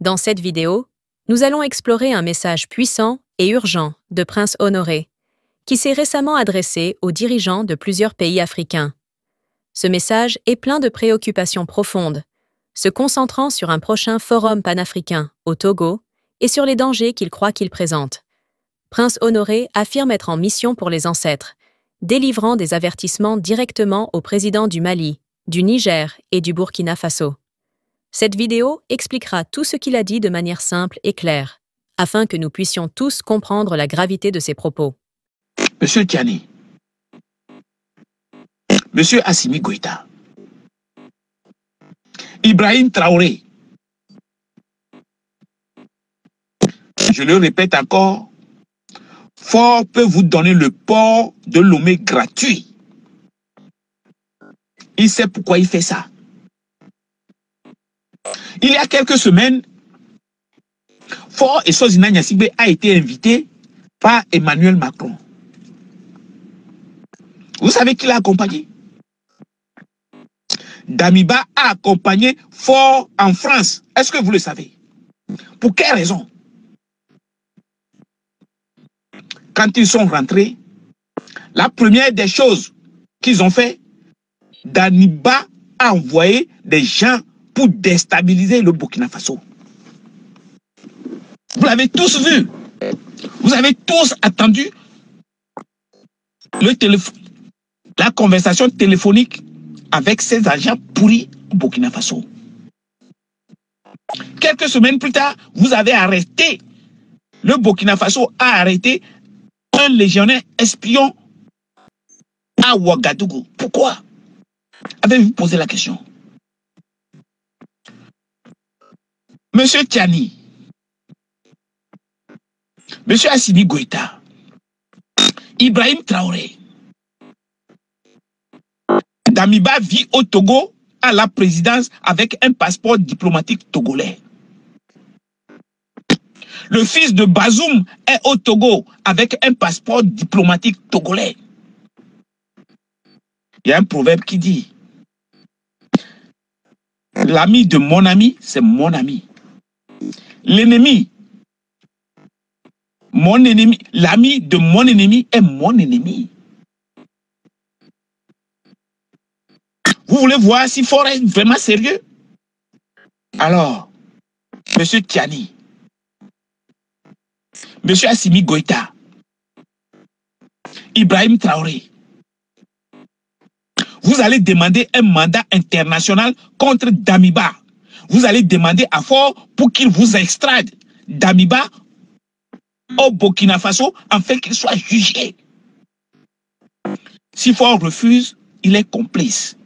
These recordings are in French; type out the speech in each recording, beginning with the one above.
Dans cette vidéo, nous allons explorer un message puissant et urgent de Prince Honoré, qui s'est récemment adressé aux dirigeants de plusieurs pays africains. Ce message est plein de préoccupations profondes, se concentrant sur un prochain forum panafricain au Togo et sur les dangers qu'il croit qu'il présente. Prince Honoré affirme être en mission pour les ancêtres, délivrant des avertissements directement au président du Mali, du Niger et du Burkina Faso. Cette vidéo expliquera tout ce qu'il a dit de manière simple et claire, afin que nous puissions tous comprendre la gravité de ses propos. Monsieur Tiani, Monsieur Assimi Goïta, Ibrahim Traoré, je le répète encore, Fort peut vous donner le port de Lomé gratuit. Il sait pourquoi il fait ça. Il y a quelques semaines, Fort et Sozina Nyasibé a été invité par Emmanuel Macron. Vous savez qui l'a accompagné Damiba a accompagné Fort en France. Est-ce que vous le savez Pour quelle raison Quand ils sont rentrés, la première des choses qu'ils ont fait, Damiba a envoyé des gens déstabiliser le Burkina Faso. Vous l'avez tous vu. Vous avez tous attendu le la conversation téléphonique avec ces agents pourris au Burkina Faso. Quelques semaines plus tard, vous avez arrêté, le Burkina Faso a arrêté un légionnaire espion à Ouagadougou. Pourquoi Avez-vous posé la question Monsieur Tiani, Monsieur Assimi Goïta, Ibrahim Traoré, Damiba vit au Togo à la présidence avec un passeport diplomatique togolais. Le fils de Bazoum est au Togo avec un passeport diplomatique togolais. Il y a un proverbe qui dit L'ami de mon ami, c'est mon ami l'ennemi, mon ennemi, l'ami de mon ennemi est mon ennemi. Vous voulez voir si Fort est vraiment sérieux Alors, M. Tiani, M. Assimi Goïta, Ibrahim Traoré, vous allez demander un mandat international contre Damiba vous allez demander à Fort pour qu'il vous extrade d'Amiba au Burkina Faso afin qu'il soit jugé. Si Fort refuse, il est complice.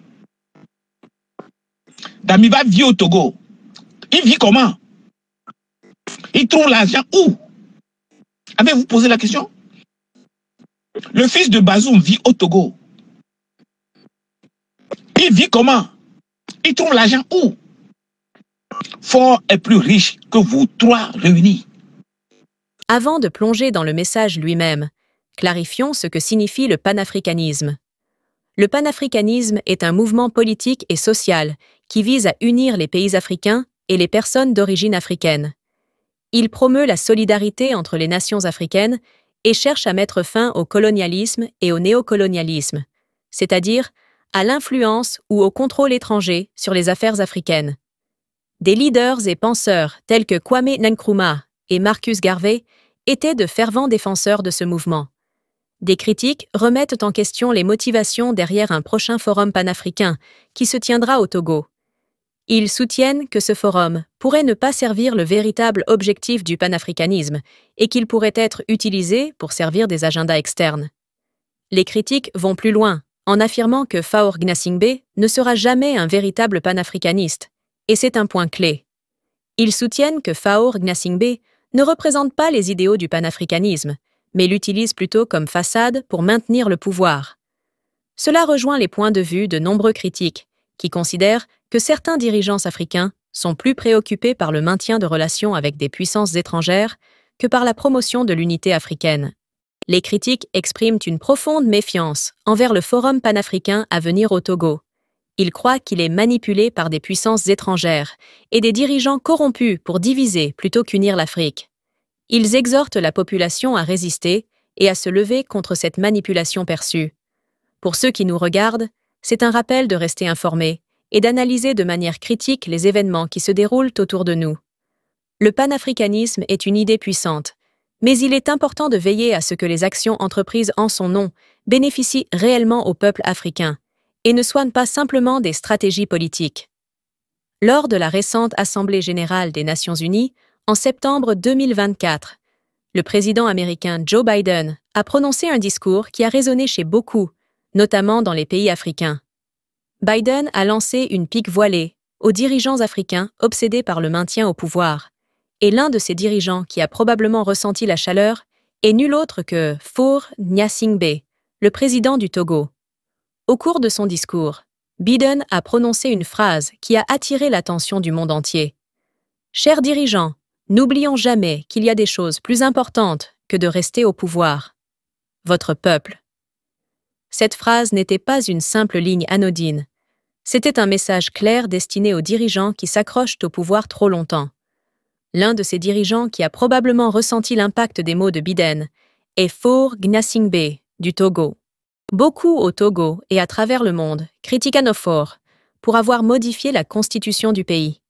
Damiba vit au Togo. Il vit comment Il trouve l'argent où Avez-vous posé la question Le fils de Bazoum vit au Togo. Il vit comment Il trouve l'argent où est plus riche que vous trois réunis. Avant de plonger dans le message lui-même, clarifions ce que signifie le panafricanisme. Le panafricanisme est un mouvement politique et social qui vise à unir les pays africains et les personnes d'origine africaine. Il promeut la solidarité entre les nations africaines et cherche à mettre fin au colonialisme et au néocolonialisme, c'est-à-dire à l'influence ou au contrôle étranger sur les affaires africaines des leaders et penseurs tels que Kwame Nkrumah et Marcus Garvey étaient de fervents défenseurs de ce mouvement. Des critiques remettent en question les motivations derrière un prochain forum panafricain qui se tiendra au Togo. Ils soutiennent que ce forum pourrait ne pas servir le véritable objectif du panafricanisme et qu'il pourrait être utilisé pour servir des agendas externes. Les critiques vont plus loin en affirmant que Faor Gnassingbé ne sera jamais un véritable panafricaniste et c'est un point clé. Ils soutiennent que Faour Gnassingbé ne représente pas les idéaux du panafricanisme, mais l'utilise plutôt comme façade pour maintenir le pouvoir. Cela rejoint les points de vue de nombreux critiques, qui considèrent que certains dirigeants africains sont plus préoccupés par le maintien de relations avec des puissances étrangères que par la promotion de l'unité africaine. Les critiques expriment une profonde méfiance envers le forum panafricain à venir au Togo, ils croient qu'il est manipulé par des puissances étrangères et des dirigeants corrompus pour diviser plutôt qu'unir l'Afrique. Ils exhortent la population à résister et à se lever contre cette manipulation perçue. Pour ceux qui nous regardent, c'est un rappel de rester informés et d'analyser de manière critique les événements qui se déroulent autour de nous. Le panafricanisme est une idée puissante, mais il est important de veiller à ce que les actions entreprises en son nom bénéficient réellement au peuple africain et ne soigne pas simplement des stratégies politiques. Lors de la récente Assemblée générale des Nations unies, en septembre 2024, le président américain Joe Biden a prononcé un discours qui a résonné chez beaucoup, notamment dans les pays africains. Biden a lancé une pique voilée aux dirigeants africains obsédés par le maintien au pouvoir, et l'un de ces dirigeants qui a probablement ressenti la chaleur est nul autre que Four Gnassingbé, le président du Togo. Au cours de son discours, Biden a prononcé une phrase qui a attiré l'attention du monde entier. Chers dirigeants, n'oublions jamais qu'il y a des choses plus importantes que de rester au pouvoir. Votre peuple. Cette phrase n'était pas une simple ligne anodine. C'était un message clair destiné aux dirigeants qui s'accrochent au pouvoir trop longtemps. L'un de ces dirigeants qui a probablement ressenti l'impact des mots de Biden est Faure Gnassingbé, du Togo beaucoup au Togo et à travers le monde critiquent Anofor pour avoir modifié la constitution du pays.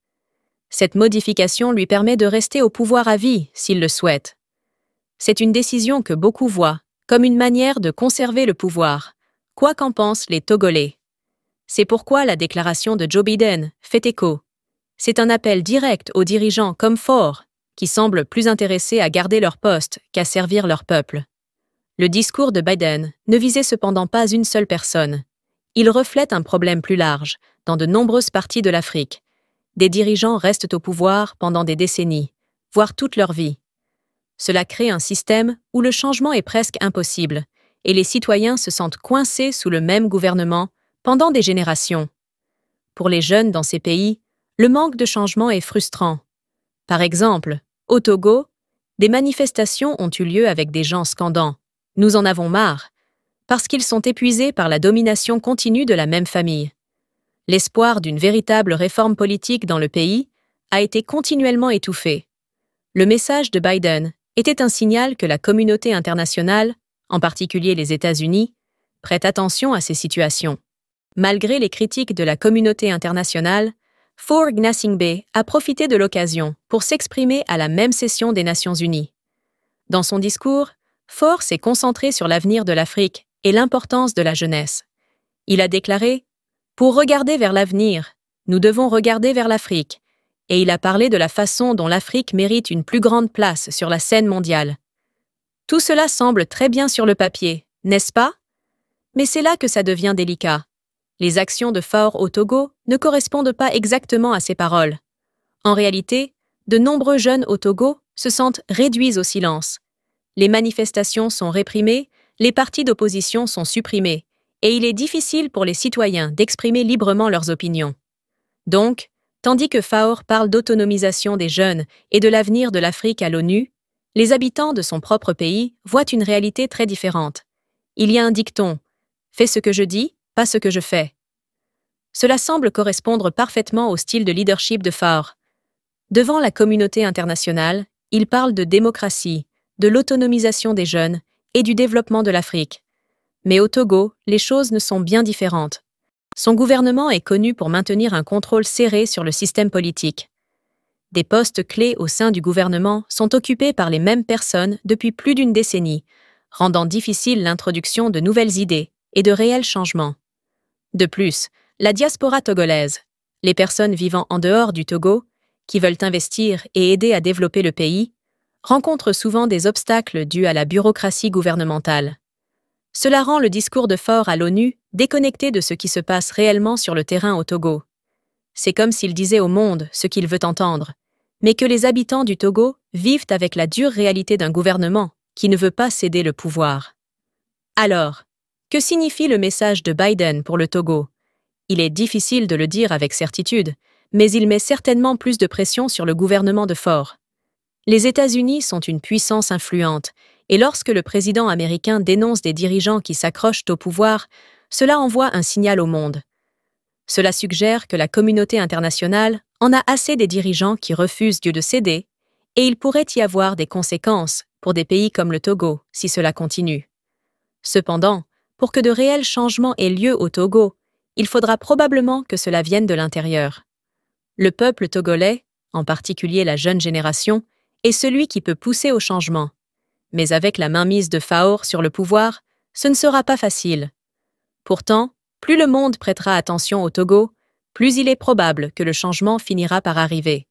Cette modification lui permet de rester au pouvoir à vie s'il le souhaite. C'est une décision que beaucoup voient comme une manière de conserver le pouvoir, quoi qu'en pensent les Togolais. C'est pourquoi la déclaration de Joe Biden fait écho. C'est un appel direct aux dirigeants comme Ford, qui semblent plus intéressés à garder leur poste qu'à servir leur peuple. Le discours de Biden ne visait cependant pas une seule personne. Il reflète un problème plus large, dans de nombreuses parties de l'Afrique. Des dirigeants restent au pouvoir pendant des décennies, voire toute leur vie. Cela crée un système où le changement est presque impossible, et les citoyens se sentent coincés sous le même gouvernement pendant des générations. Pour les jeunes dans ces pays, le manque de changement est frustrant. Par exemple, au Togo, des manifestations ont eu lieu avec des gens scandants nous en avons marre, parce qu'ils sont épuisés par la domination continue de la même famille. L'espoir d'une véritable réforme politique dans le pays a été continuellement étouffé. Le message de Biden était un signal que la communauté internationale, en particulier les États-Unis, prête attention à ces situations. Malgré les critiques de la communauté internationale, Four Nassingbe a profité de l'occasion pour s'exprimer à la même session des Nations Unies. Dans son discours, Faure s'est concentré sur l'avenir de l'Afrique et l'importance de la jeunesse. Il a déclaré Pour regarder vers l'avenir, nous devons regarder vers l'Afrique. Et il a parlé de la façon dont l'Afrique mérite une plus grande place sur la scène mondiale. Tout cela semble très bien sur le papier, n'est-ce pas Mais c'est là que ça devient délicat. Les actions de Faure au Togo ne correspondent pas exactement à ses paroles. En réalité, de nombreux jeunes au Togo se sentent réduits au silence les manifestations sont réprimées, les partis d'opposition sont supprimés, et il est difficile pour les citoyens d'exprimer librement leurs opinions. Donc, tandis que Faure parle d'autonomisation des jeunes et de l'avenir de l'Afrique à l'ONU, les habitants de son propre pays voient une réalité très différente. Il y a un dicton Fais ce que je dis, pas ce que je fais. Cela semble correspondre parfaitement au style de leadership de Faure. Devant la communauté internationale, il parle de démocratie, de l'autonomisation des jeunes et du développement de l'Afrique. Mais au Togo, les choses ne sont bien différentes. Son gouvernement est connu pour maintenir un contrôle serré sur le système politique. Des postes clés au sein du gouvernement sont occupés par les mêmes personnes depuis plus d'une décennie, rendant difficile l'introduction de nouvelles idées et de réels changements. De plus, la diaspora togolaise, les personnes vivant en dehors du Togo, qui veulent investir et aider à développer le pays, rencontre souvent des obstacles dus à la bureaucratie gouvernementale. Cela rend le discours de fort à l'ONU déconnecté de ce qui se passe réellement sur le terrain au Togo. C'est comme s'il disait au monde ce qu'il veut entendre, mais que les habitants du Togo vivent avec la dure réalité d'un gouvernement qui ne veut pas céder le pouvoir. Alors, que signifie le message de Biden pour le Togo Il est difficile de le dire avec certitude, mais il met certainement plus de pression sur le gouvernement de Fort. Les États-Unis sont une puissance influente, et lorsque le président américain dénonce des dirigeants qui s'accrochent au pouvoir, cela envoie un signal au monde. Cela suggère que la communauté internationale en a assez des dirigeants qui refusent Dieu de céder, et il pourrait y avoir des conséquences pour des pays comme le Togo si cela continue. Cependant, pour que de réels changements aient lieu au Togo, il faudra probablement que cela vienne de l'intérieur. Le peuple togolais, en particulier la jeune génération, est celui qui peut pousser au changement. Mais avec la mainmise de Fahor sur le pouvoir, ce ne sera pas facile. Pourtant, plus le monde prêtera attention au Togo, plus il est probable que le changement finira par arriver.